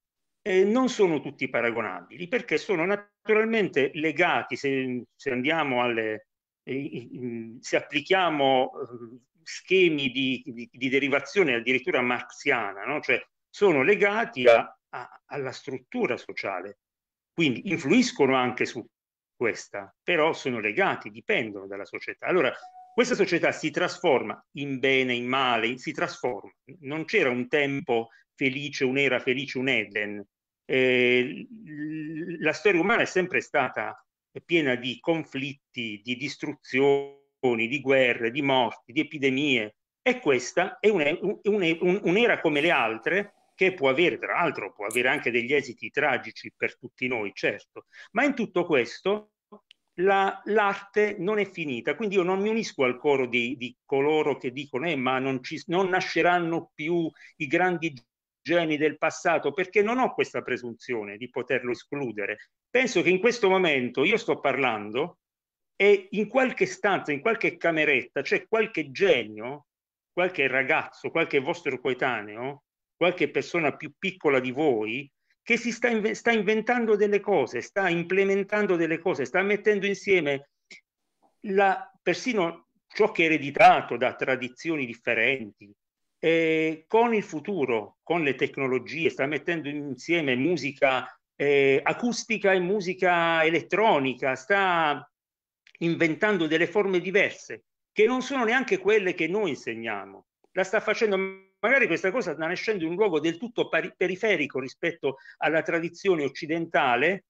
eh, non sono tutti paragonabili perché sono naturalmente legati, se, se andiamo alle, eh, mm, se applichiamo eh, schemi di, di, di, derivazione addirittura marxiana, no? cioè sono legati a, a, alla struttura sociale, quindi influiscono anche su questa, però sono legati, dipendono dalla società. Allora questa società si trasforma in bene, in male, si trasforma. Non c'era un tempo felice, un'era felice, un Eden. Eh, la storia umana è sempre stata piena di conflitti, di distruzioni, di guerre, di morti, di epidemie. E questa è un'era un, un come le altre che può avere, tra l'altro, può avere anche degli esiti tragici per tutti noi, certo, ma in tutto questo la, l'arte non è finita, quindi io non mi unisco al coro di, di coloro che dicono eh, ma non, ci, non nasceranno più i grandi geni del passato perché non ho questa presunzione di poterlo escludere. Penso che in questo momento io sto parlando e in qualche stanza, in qualche cameretta c'è qualche genio, qualche ragazzo, qualche vostro coetaneo, qualche persona più piccola di voi che si sta, inve- sta inventando delle cose, sta implementando delle cose, sta mettendo insieme la, persino ciò che è ereditato da tradizioni differenti, eh, con il futuro, con le tecnologie, sta mettendo insieme musica eh, acustica e musica elettronica, sta inventando delle forme diverse che non sono neanche quelle che noi insegniamo, la sta facendo magari questa cosa sta nascendo in un luogo del tutto periferico rispetto alla tradizione occidentale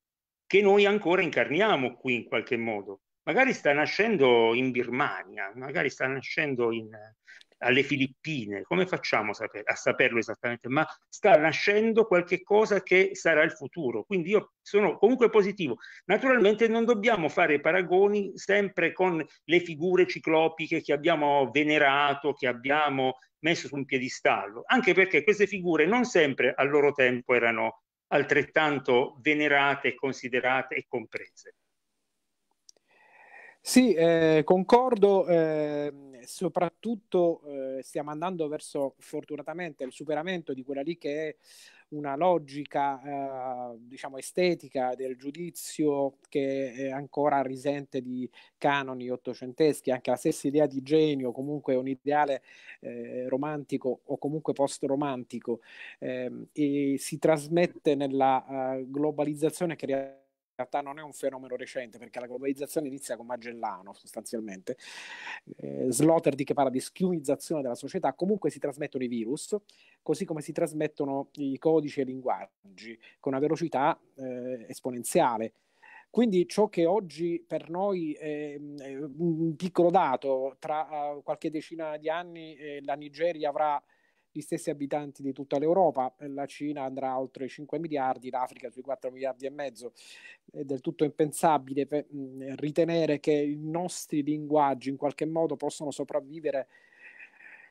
che noi ancora incarniamo qui in qualche modo. Magari sta nascendo in Birmania, magari sta nascendo in, alle Filippine, come facciamo a, saper, a saperlo esattamente? Ma sta nascendo qualche cosa che sarà il futuro, quindi io sono comunque positivo. Naturalmente non dobbiamo fare paragoni sempre con le figure ciclopiche che abbiamo venerato, che abbiamo messo su un piedistallo, anche perché queste figure non sempre al loro tempo erano altrettanto venerate, considerate e comprese. Sì, eh, concordo, eh, soprattutto eh, stiamo andando verso fortunatamente il superamento di quella lì che è una logica eh, diciamo estetica del giudizio che ancora risente di canoni ottocenteschi, anche la stessa idea di genio, comunque un ideale eh, romantico o comunque post-romantico, ehm, e si trasmette nella eh, globalizzazione che in realtà non è un fenomeno recente perché la globalizzazione inizia con Magellano sostanzialmente. Eh, che parla di schiumizzazione della società, comunque si trasmettono i virus, così come si trasmettono i codici e i linguaggi con una velocità eh, esponenziale. Quindi ciò che oggi per noi è un piccolo dato, tra eh, qualche decina di anni eh, la Nigeria avrà gli stessi abitanti di tutta l'Europa, eh, la Cina andrà oltre i 5 miliardi, l'Africa sui 4 miliardi e mezzo. È del tutto impensabile per, mh, ritenere che i nostri linguaggi in qualche modo possano sopravvivere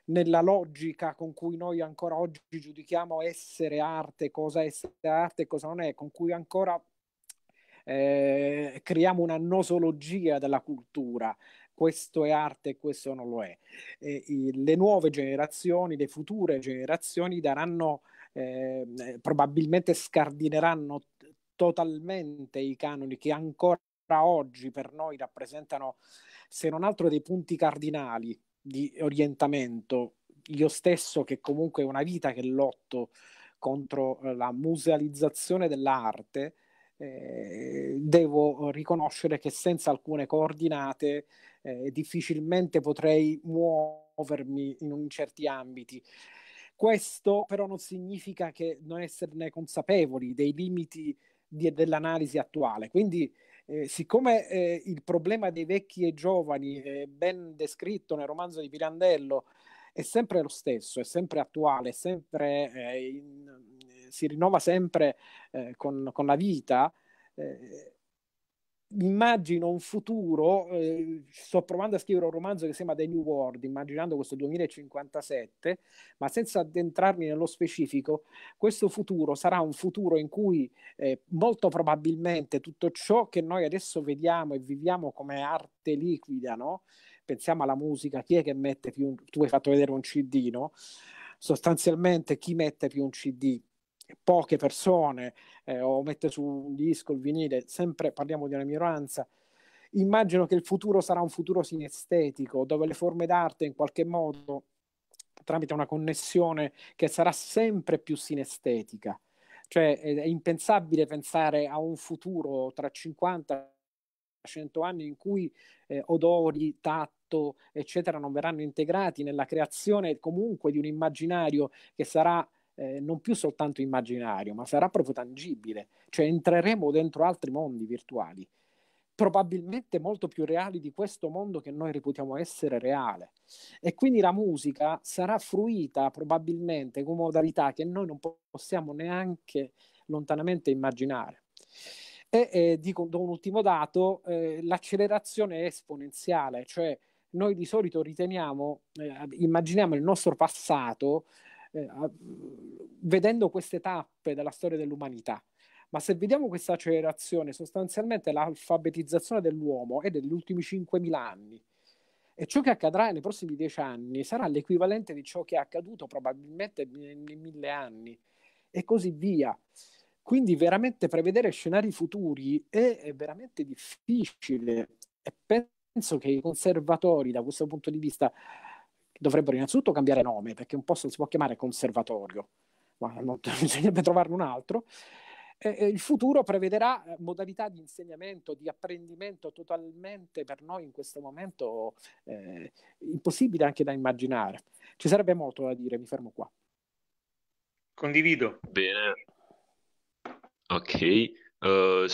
nella logica con cui noi ancora oggi giudichiamo essere arte, cosa essere arte e cosa non è, con cui ancora eh, creiamo una nosologia della cultura questo è arte e questo non lo è. E, i, le nuove generazioni, le future generazioni daranno, ehm, eh, probabilmente scardineranno totalmente i canoni che ancora oggi per noi rappresentano, se non altro, dei punti cardinali di orientamento. Io stesso, che comunque è una vita che lotto contro eh, la musealizzazione dell'arte, eh, devo riconoscere che senza alcune coordinate eh, difficilmente potrei muovermi in certi ambiti. Questo però non significa che non esserne consapevoli dei limiti di, dell'analisi attuale. Quindi, eh, siccome eh, il problema dei vecchi e giovani, eh, ben descritto nel romanzo di Pirandello, è sempre lo stesso, è sempre attuale, è sempre eh, in, si rinnova sempre eh, con, con, la vita, eh, immagino un futuro, eh, sto provando a scrivere un romanzo che si chiama The New World, immaginando questo 2057, ma senza addentrarmi nello specifico, questo futuro sarà un futuro in cui eh, molto probabilmente tutto ciò che noi adesso vediamo e viviamo come arte liquida, no? pensiamo alla musica, chi è che mette più, un... tu hai fatto vedere un CD, no? sostanzialmente chi mette più un CD poche persone eh, o mette su un disco il vinile, sempre parliamo di una minoranza. Immagino che il futuro sarà un futuro sinestetico, dove le forme d'arte in qualche modo, tramite una connessione che sarà sempre più sinestetica. Cioè è impensabile pensare a un futuro tra 50 e 100 anni in cui eh, odori, tatto, eccetera, non verranno integrati nella creazione comunque di un immaginario che sarà eh, non più soltanto immaginario, ma sarà proprio tangibile, cioè entreremo dentro altri mondi virtuali, probabilmente molto più reali di questo mondo che noi reputiamo essere reale. E quindi la musica sarà fruita probabilmente con modalità che noi non possiamo neanche lontanamente immaginare. E eh, dico do un ultimo dato, eh, l'accelerazione è esponenziale, cioè noi di solito riteniamo, eh, immaginiamo il nostro passato eh, vedendo queste tappe della storia dell'umanità. Ma se vediamo questa accelerazione, sostanzialmente l'alfabetizzazione dell'uomo è degli ultimi 5.000 anni. E ciò che accadrà nei prossimi 10 anni sarà l'equivalente di ciò che è accaduto probabilmente nei mille anni e così via. Quindi veramente prevedere scenari futuri è, è veramente difficile e penso che i conservatori da questo punto di vista che dovrebbero innanzitutto cambiare nome, perché un posto si può chiamare conservatorio, ma non, bisognerebbe trovarne un altro. Eh, il futuro prevederà eh, modalità di insegnamento, di apprendimento totalmente per noi in questo momento eh, impossibile anche da immaginare. Ci sarebbe molto da dire, mi fermo qua. Condivido. Bene. Ok. Uh,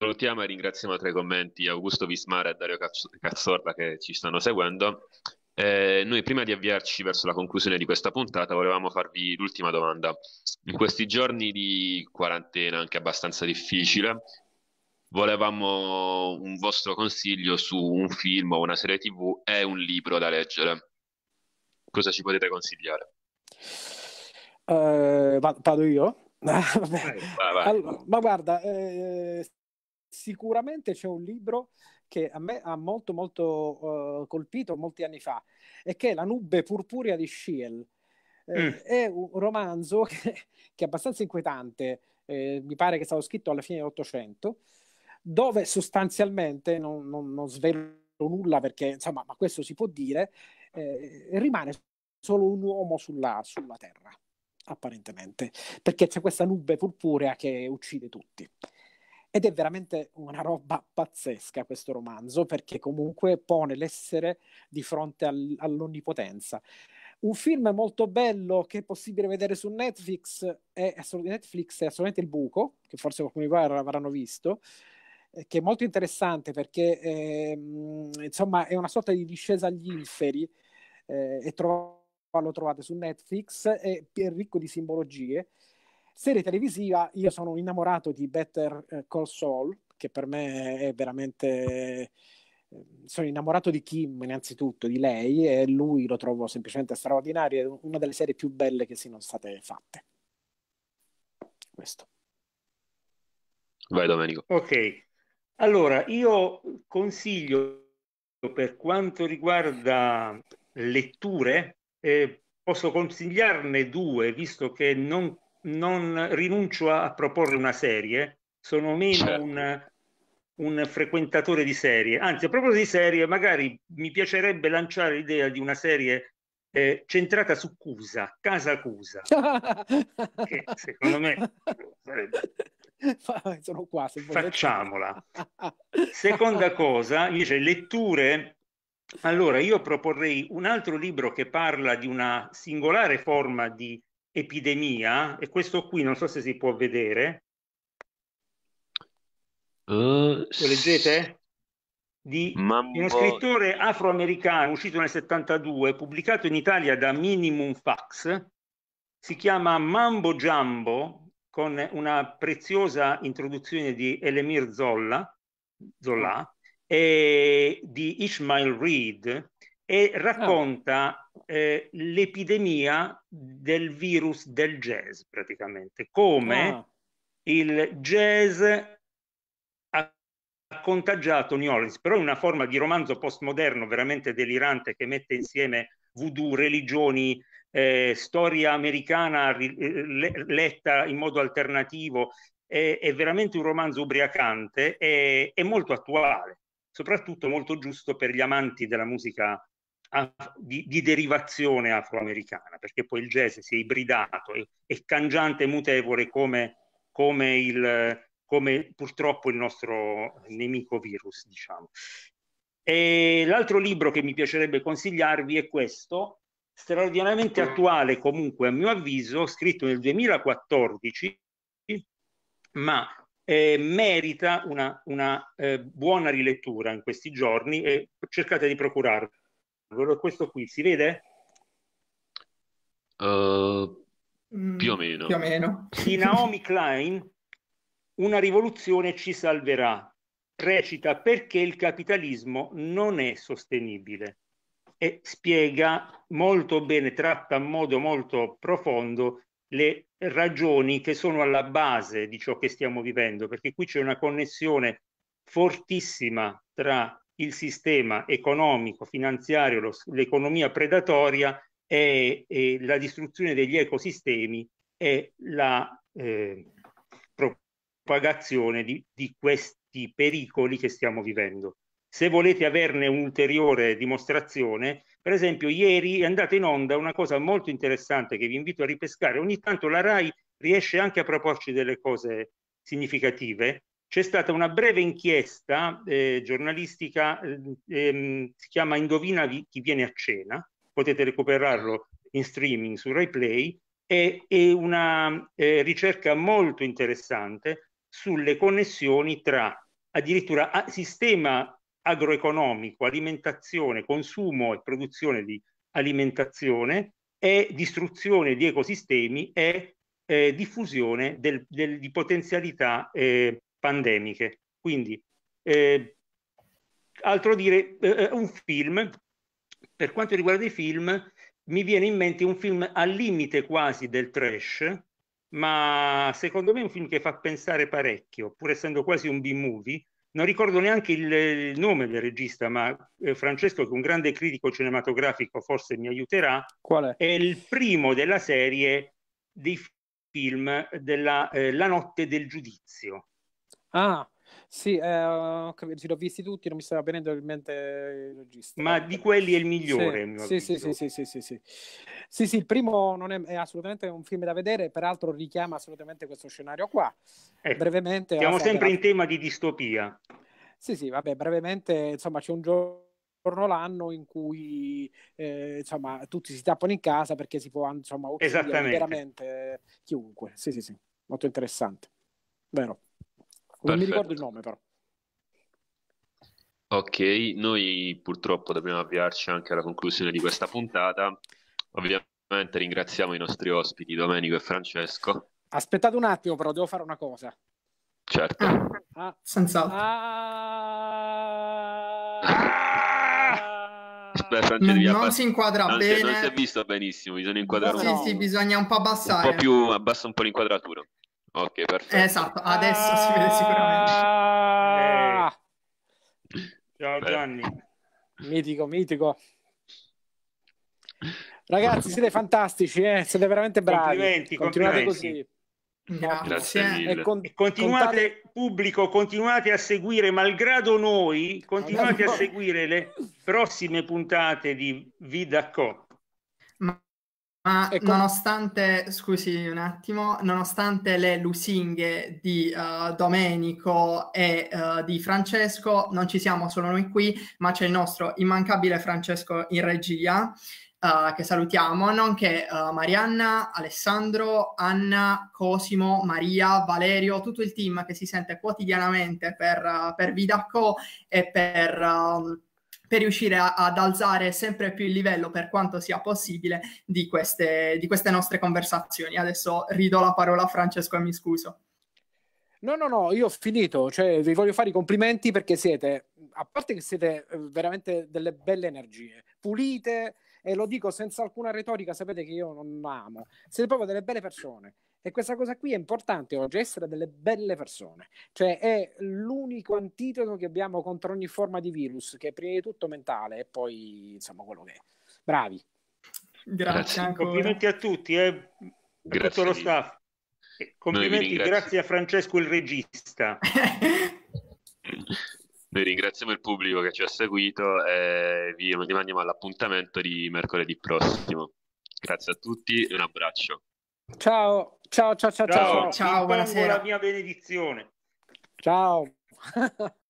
Salutiamo e ringraziamo tra i commenti Augusto Vismara e Dario Cazzorda che ci stanno seguendo eh, noi prima di avviarci verso la conclusione di questa puntata volevamo farvi l'ultima domanda. In questi giorni di quarantena, anche abbastanza difficile, volevamo un vostro consiglio su un film o una serie tv e un libro da leggere. Cosa ci potete consigliare? Uh, vado io? Vai, vai, vai. Allora, ma guarda, eh, sicuramente c'è un libro che a me ha molto molto uh, colpito molti anni fa e che è La nube purpurea di Schiel. Eh, mm. È un romanzo che, che è abbastanza inquietante, eh, mi pare che è stato scritto alla fine dell'Ottocento, dove sostanzialmente, non, non, non, svelo nulla perché insomma, ma questo si può dire, eh, rimane solo un uomo sulla, sulla Terra, apparentemente, perché c'è questa nube purpurea che uccide tutti. Ed è veramente una roba pazzesca questo romanzo, perché comunque pone l'essere di fronte al, all'onnipotenza. Un film molto bello che è possibile vedere su Netflix è, Netflix è assolutamente Il Buco, che forse qualcuno di voi avranno visto, eh, che è molto interessante perché eh, insomma è una sorta di discesa agli inferi eh, e trova, lo trovate su Netflix, è, è ricco di simbologie Serie televisiva, io sono innamorato di Better eh, Call Saul, che per me è veramente eh, sono innamorato di Kim innanzitutto, di lei e lui lo trovo semplicemente straordinario, è una delle serie più belle che siano state fatte. Questo. Vai Domenico. Ok, allora io consiglio per quanto riguarda letture, eh, posso consigliarne due, visto che non non rinuncio a proporre una serie, sono meno certo. un, un, frequentatore di serie. Anzi, a proposito di serie, magari mi piacerebbe lanciare l'idea di una serie eh, centrata su Cusa, Casa Cusa, che secondo me sarebbe... Sono qua, se Facciamola. Seconda cosa, invece, letture allora, io proporrei un altro libro che parla di una singolare forma di epidemia, e questo qui non so se si può vedere. Uh, Lo leggete? Di, Mambo. uno scrittore afroamericano uscito nel 72, pubblicato in Italia da Minimum Fax, si chiama Mambo Giambo, con una preziosa introduzione di Elemir Zolla, Zola mm. e di Ishmael Reed, e racconta eh, l'epidemia del virus del jazz, praticamente, come ah. il jazz ha contagiato New Orleans, però è una forma di romanzo postmoderno veramente delirante che mette insieme voodoo, religioni, eh, storia americana eh, letta in modo alternativo, è, è veramente un romanzo ubriacante e molto attuale, soprattutto molto giusto per gli amanti della musica di, di, derivazione afroamericana, perché poi il jazz si è ibridato, è, è cangiante e mutevole come, come, il, come, purtroppo il nostro nemico virus, diciamo. E l'altro libro che mi piacerebbe consigliarvi è questo, straordinariamente attuale comunque a mio avviso, scritto nel 2014, ma eh, merita una, una eh, buona rilettura in questi giorni e cercate di procurarlo angolo, questo qui, si vede? Uh, più o meno. Più o meno. Di Naomi Klein, Una rivoluzione ci salverà. Recita perché il capitalismo non è sostenibile e spiega molto bene, tratta in modo molto profondo le ragioni che sono alla base di ciò che stiamo vivendo, perché qui c'è una connessione fortissima tra il sistema economico, finanziario, lo, l'economia predatoria e, e, la distruzione degli ecosistemi e la eh, propagazione di, di questi pericoli che stiamo vivendo. Se volete averne un'ulteriore dimostrazione, per esempio ieri è andata in onda una cosa molto interessante che vi invito a ripescare. Ogni tanto la RAI riesce anche a proporci delle cose significative c'è stata una breve inchiesta eh, giornalistica, eh, ehm, si chiama Indovina chi viene a cena, potete recuperarlo in streaming su RaiPlay, è, è una eh, ricerca molto interessante sulle connessioni tra addirittura a, ah, sistema agroeconomico, alimentazione, consumo e produzione di alimentazione e distruzione di ecosistemi e eh, diffusione del, del, di potenzialità eh, pandemiche. Quindi, eh, altro dire, eh, eh, un film, per quanto riguarda i film, mi viene in mente un film al limite quasi del trash, ma secondo me è un film che fa pensare parecchio, pur essendo quasi un B-movie. Non ricordo neanche il, il nome del regista, ma eh, Francesco, che è un grande critico cinematografico, forse mi aiuterà. Qual è? È il primo della serie dei film della eh, La notte del giudizio. Ah, sì, eh, ci l'ho visti tutti, non mi stava venendo in mente il regista. Ma di quelli è il migliore. Sì, sì, sì, sì, sì, sì, sì, sì, sì, il primo non è, è, assolutamente un film da vedere, peraltro richiama assolutamente questo scenario qua. Eh, brevemente... Siamo sempre la... in tema di distopia. Sì, sì, vabbè, brevemente, insomma, c'è un giorno l'anno in cui eh, insomma tutti si tappano in casa perché si può insomma uccidere veramente chiunque sì sì sì molto interessante vero non mi ricordo il nome però. Ok, noi purtroppo dobbiamo avviarci anche alla conclusione di questa puntata. Ovviamente ringraziamo i nostri ospiti Domenico e Francesco. Aspettate un attimo però, devo fare una cosa. Certo. Ah, ah, senz'altro. Ah, ah, Beh, Francesco, non, non si inquadra non bene. Si, non si è visto benissimo, bisogna inquadrare un po'. Sì, sì, bisogna un po' abbassare. Un po' più, abbassa un po' l'inquadratura. Ok, perfetto. Esatto, adesso ah! si vede sicuramente. Ah! Okay. Ciao Gianni. Mitico, mitico. Ragazzi, siete fantastici, eh? siete veramente bravi. Complimenti, Continuate complimenti. così. Grazie. E con- continuate, contate... pubblico, continuate a seguire, malgrado noi, continuate a seguire le prossime puntate di Vida Vidacò. Ma ecco. nonostante, scusi un attimo, nonostante le lusinghe di uh, Domenico e uh, di Francesco, non ci siamo solo noi qui, ma c'è il nostro immancabile Francesco in regia, uh, che salutiamo, nonché Marianna, Alessandro, Anna, Cosimo, Maria, Valerio, tutto il team che si sente quotidianamente per, per Vidacco e per ehm, per riuscire a, ad alzare sempre più il livello per quanto sia possibile di queste, di queste nostre conversazioni. Adesso ridò la parola a Francesco e mi scuso. No, no, no, io ho finito, cioè vi voglio fare i complimenti perché siete, a parte che siete eh, veramente delle belle energie, pulite e lo dico senza alcuna retorica, sapete che io non amo, siete proprio delle belle persone e questa cosa qui è importante oggi, essere delle belle persone, cioè è l'unico antidoto che abbiamo contro ogni forma di virus, che è prima di tutto mentale e poi insomma quello che è. Bravi. Grazie, grazie. Complimenti a tutti, eh. a grazie. tutto lo staff. Complimenti, grazie a Francesco il regista. Noi ringraziamo il pubblico che ci ha seguito e vi rimandiamo all'appuntamento di mercoledì prossimo. Grazie a tutti e un abbraccio. Ciao. Ciao, ciao, ciao, ciao. Ciao, ciao buonasera. La mia benedizione. Ciao.